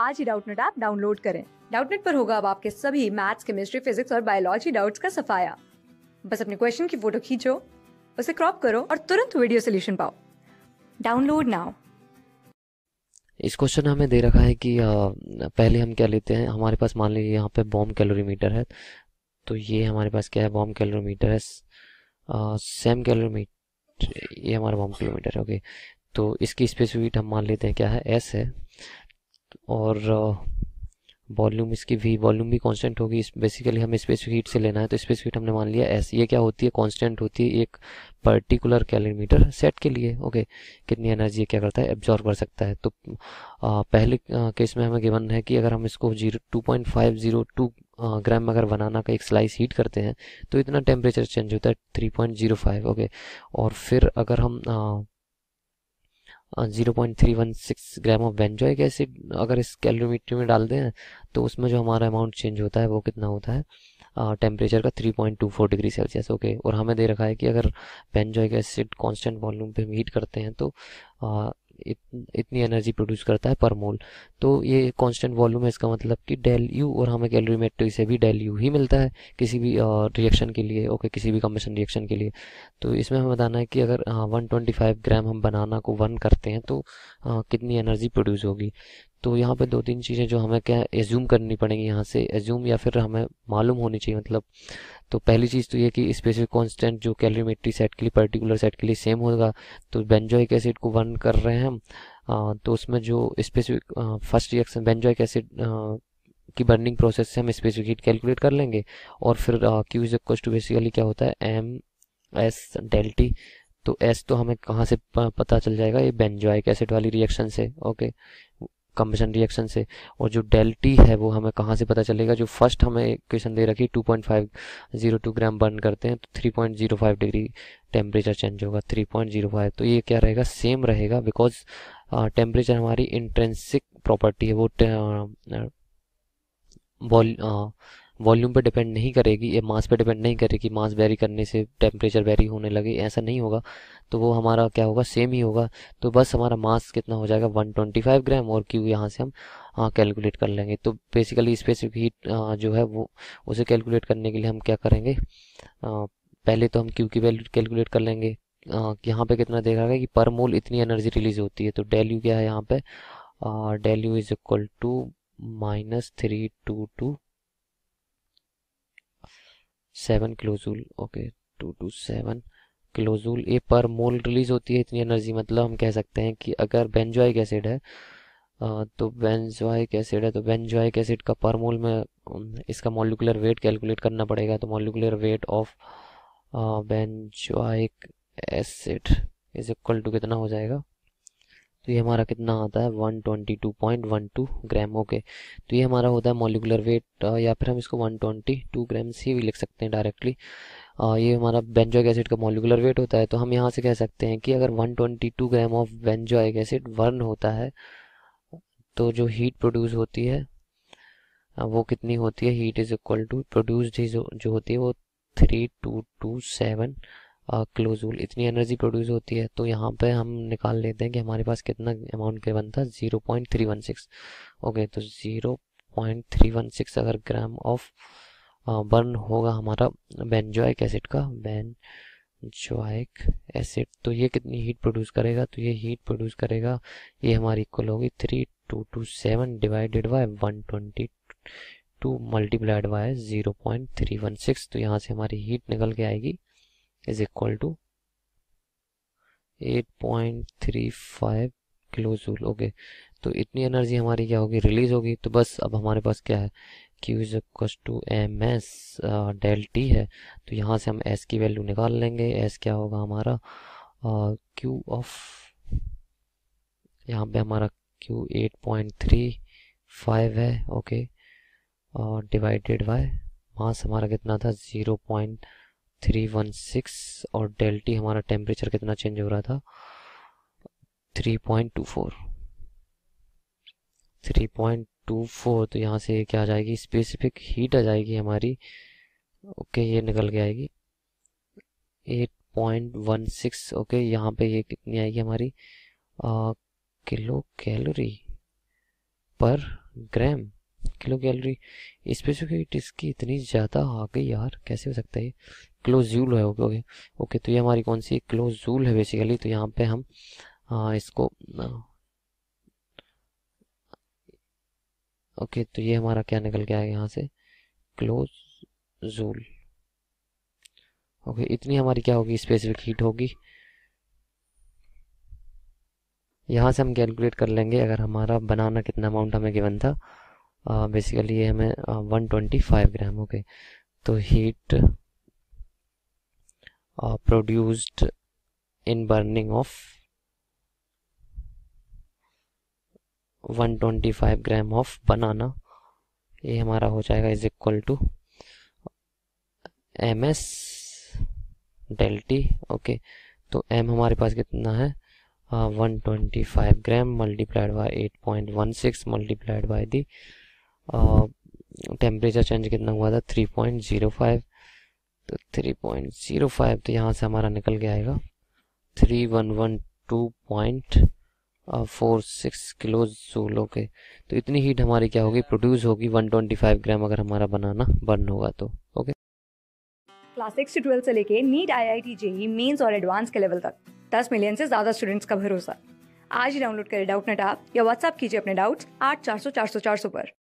आज ही Doubtnut app download करें डाउटनेट पर होगा अब आपके सभी मैथ्स केमिस्ट्री फिजिक्स और बायोलॉजी डाउट्स का सफाया बस अपने क्वेश्चन की फोटो खींचो उसे क्रॉप करो और तुरंत वीडियो सोल्यूशन पाओ डाउनलोड नाउ इस क्वेश्चन हमें दे रखा है कि पहले हम क्या लेते हैं हमारे पास मान लीजिए यहाँ पे बॉम कैलोरीमीटर है तो ये हमारे पास क्या है बॉम कैलोरीमीटर है सेम कैलोरीमीटर ये हमारा बॉम किलोमीटर है ओके तो इसकी स्पेसिफिक हम मान लेते हैं क्या है एस है और वॉल्यूम इसकी वी वॉल्यूम भी कांस्टेंट होगी बेसिकली हमें स्पेसिफिक हीट से लेना है तो स्पेसिफिक हीट हमने मान लिया एस ये क्या होती है कांस्टेंट होती है एक पर्टिकुलर कैलोमीटर सेट के लिए ओके कितनी एनर्जी क्या करता है एब्जॉर्व कर सकता है तो आ, पहले केस में हमें गिवन है कि अगर हम इसको zero two point five zero two gram अगर बनाना का एक स्लाइस हीट करते हैं तो इतना टेम्परेचर चेंज होता है three point zero five okay और फिर अगर हम आ, 0.316 ग्राम ऑफ बेंजोइक एसिड अगर इस कैलोमीटर में डाल दें तो उसमें जो हमारा अमाउंट चेंज होता है वो कितना होता है टेम्परेचर का 3.24 डिग्री सेल्सियस ओके और हमें दे रखा है कि अगर बेंजोइक एसिड कांस्टेंट वॉल्यूम पे हीट करते हैं तो इत, इतनी एनर्जी प्रोड्यूस करता है पर मोल तो ये कांस्टेंट वॉल्यूम है इसका मतलब कि डेल यू और हमें कैलोरीमेट्री तो से भी डेल यू ही मिलता है किसी भी रिएक्शन के लिए ओके किसी भी कम्बेशन रिएक्शन के लिए तो इसमें हमें बताना है कि अगर वन ट्वेंटी फाइव ग्राम हम बनाना को वन करते हैं तो आ, कितनी एनर्जी प्रोड्यूस होगी तो यहाँ पे दो तीन चीज़ें जो हमें क्या एज्यूम करनी पड़ेंगी यहाँ से एज्यूम या फिर हमें मालूम होनी चाहिए मतलब तो पहली चीज़ तो ये कि स्पेसिफिक कांस्टेंट जो कैलोरीमेट्री सेट के लिए पर्टिकुलर सेट के लिए सेम होगा तो बेंजोइक एसिड को वन कर रहे हैं हम तो उसमें जो specific first reaction benzoic acid की बर्निंग प्रोसेस से हम स्पेसिफिक हीट कैलकुलेट कर लेंगे और फिर Q is equal to basically क्या होता है एम एस डेल्टी तो एस तो हमें कहाँ से पता चल जाएगा ये बेंजोइक एसिड वाली रिएक्शन से ओके कंबेशन रिएक्शन से और जो डेल्टी है वो हमें कहाँ से पता चलेगा जो फर्स्ट हमें क्वेश्चन दे रखी two point five zero two gram burn करते हैं तो three point zero five degree temperature change होगा थ्री पॉइंट जीरो फाइव तो ये क्या रहेगा सेम रहेगा बिकॉज टेम्परेचर uh, हमारी इंट्रेंसिक प्रॉपर्टी है वो uh, uh, वॉल्यूम पे डिपेंड नहीं करेगी या मास पे डिपेंड नहीं करेगी मास वेरी करने से टेम्परेचर वेरी होने लगे ऐसा नहीं होगा तो वो हमारा क्या होगा सेम ही होगा तो बस हमारा मास कितना हो जाएगा 125 ग्राम और क्यू यहाँ से हम कैलकुलेट हाँ, कर लेंगे तो बेसिकली स्पेसिफिक हीट जो है वो उसे कैलकुलेट करने के लिए हम क्या करेंगे आ, हाँ, पहले तो हम क्यू की वैल्यू कैलकुलेट कर लेंगे हाँ, यहाँ पे कितना देखा गया कि पर मोल इतनी एनर्जी रिलीज होती है तो डेल यू क्या है यहाँ पे del U is equal to minus three two two seven kilojoule okay two two seven kilojoule ये पर मोल रिलीज होती है इतनी एनर्जी मतलब हम कह सकते हैं कि अगर बेंजोइक तो एसिड है तो बेंजोइक एसिड है तो बेंजोइक एसिड का पर मोल में इसका मोलिकुलर वेट कैलकुलेट करना पड़ेगा तो molecular weight of benzoic acid is equal to कितना हो जाएगा तो ये हमारा कितना आता है 122.12 ग्राम ओके तो ये हमारा होता है मोलिकुलर वेट या फिर हम इसको 122 ग्राम सी भी लिख सकते हैं डायरेक्टली ये हमारा बेंजोइक एसिड का मोलिकुलर वेट होता है तो हम यहाँ से कह सकते हैं कि अगर 122 gram of benzoic acid burn होता है तो जो हीट प्रोड्यूस होती है वो कितनी होती है heat is equal to produce जो होती है वो three two two seven kilojoule इतनी एनर्जी प्रोड्यूस होती है तो यहाँ पे हम निकाल लेते हैं कि हमारे पास कितना अमाउंट के बनता है zero point three one six okay तो zero point three one six अगर ग्राम ऑफ बर्न होगा हमारा बेंजोइक एसिड का बैन जोइक एसिड तो ये कितनी हीट प्रोड्यूस करेगा तो ये हीट प्रोड्यूस करेगा ये हमारी इक्वल होगी three two two seven divided by one twenty two multiplied by zero point three one six तो यहाँ से हमारी हीट निकल के आएगी is equal to 8.35 kilojoule okay तो इतनी एनर्जी हमारी क्या होगी रिलीज होगी तो बस अब हमारे पास क्या है Q is equal to M S del T है तो यहाँ से हम एस की वैल्यू निकाल लेंगे एस क्या होगा हमारा क्यू uh, ऑफ यहाँ पे हमारा Q eight point three five है ओके डिवाइडेड बाय मास हमारा कितना था zero point three one six और डेल्टी हमारा टेम्परेचर कितना चेंज हो रहा था three point two four three point two four तो यहाँ से क्या आ जाएगी स्पेसिफिक हीट आ जाएगी हमारी ओके ये निकल के आएगी eight point one six okay यहाँ पे ये कितनी आएगी हमारी आ, किलो कैलोरी पर ग्राम किलो गैलरी स्पेसिफिकेट इसकी इतनी ज़्यादा आ गई यार कैसे हो सकता है क्लोजूल है ओके ओके ओके तो ये हमारी कौन सी क्लोजूल है बेसिकली तो यहाँ पे हम आ, इसको ओके तो ये हमारा क्या निकल गया है यहाँ से क्लोजूल ओके इतनी हमारी क्या होगी स्पेसिफिक हीट होगी यहाँ से हम कैलकुलेट कर लेंगे अगर हमारा बनाना कितना अमाउंट हमें गिवन था बेसिकली uh, ये हमें one twenty five gram okay तो heat produced in burning of 125 gram of banana ये हमारा हो जाएगा is equal to M S del T okay तो एम हमारे पास कितना है one twenty five gram multiplied by eight point one six multiplied by the temperature change कितना हुआ था 3.05 तो 3.05 तो यहाँ से हमारा निकल के आएगा 3112.46 किलो सोलो के तो इतनी हीट हमारी क्या होगी प्रोड्यूस होगी 125 ग्राम अगर हमारा बनाना बर्न होगा तो ओके क्लास सिक्स से ट्वेल्थ से लेके NEET I I T JEE mains और एडवांस के लेवल तक दस मिलियन से ज्यादा स्टूडेंट्स का भरोसा आज ही डाउनलोड करें डाउट नेट आप या व्हाट्सअप कीजिए अपने डाउट्स आठ चार सौ चार सौ चार सौ पर